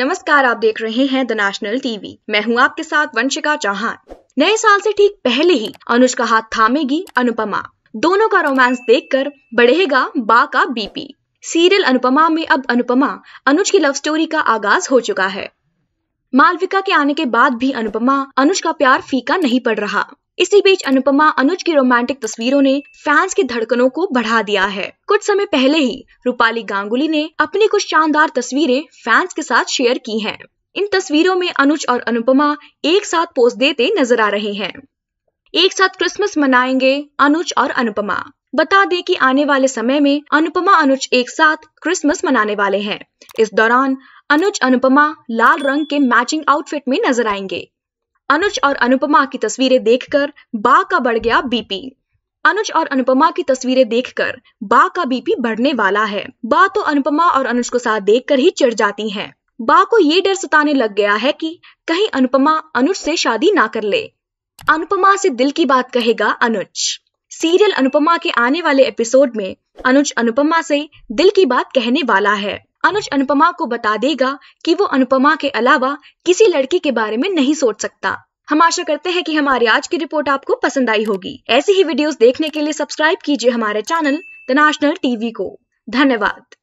नमस्कार आप देख रहे हैं द नेशनल टीवी मैं हूं आपके साथ वंशिका चौहान नए साल से ठीक पहले ही अनुष्का हाथ थामेगी अनुपमा दोनों का रोमांस देखकर बढ़ेगा बा का बीपी सीरियल अनुपमा में अब अनुपमा अनुज की लव स्टोरी का आगाज हो चुका है मालविका के आने के बाद भी अनुपमा अनुज का प्यार फीका नहीं पड़ रहा इसी बीच अनुपमा अनुज की रोमांटिक तस्वीरों ने फैंस की धड़कनों को बढ़ा दिया है कुछ समय पहले ही रूपाली गांगुली ने अपनी कुछ शानदार तस्वीरें फैंस के साथ शेयर की हैं। इन तस्वीरों में अनुज और अनुपमा एक साथ पोज देते नजर आ रहे हैं एक साथ क्रिसमस मनाएंगे अनुज और अनुपमा बता दें कि आने वाले समय में अनुपमा अनुज एक साथ क्रिसमस मनाने वाले हैं इस दौरान अनुज अनुपमा लाल रंग के मैचिंग आउटफिट में नजर आएंगे अनुज और अनुपमा की तस्वीरें देखकर बा का बढ़ गया बीपी अनुज और अनुपमा की तस्वीरें देखकर बा का बीपी बढ़ने वाला है बा तो अनुपमा और अनुज को साथ देखकर ही चिढ़ जाती हैं। बा को ये डर सताने लग गया है कि कहीं अनुपमा अनुज से शादी ना कर ले अनुपमा से दिल की बात कहेगा अनुज सीरियल अनुपमा के आने वाले एपिसोड में अनुज अनुपमा से दिल की बात कहने वाला है अनुज अनुपमा को बता देगा कि वो अनुपमा के अलावा किसी लड़की के बारे में नहीं सोच सकता हम आशा करते हैं कि हमारी आज की रिपोर्ट आपको पसंद आई होगी ऐसी ही वीडियोस देखने के लिए सब्सक्राइब कीजिए हमारे चैनल द नेशनल टीवी को धन्यवाद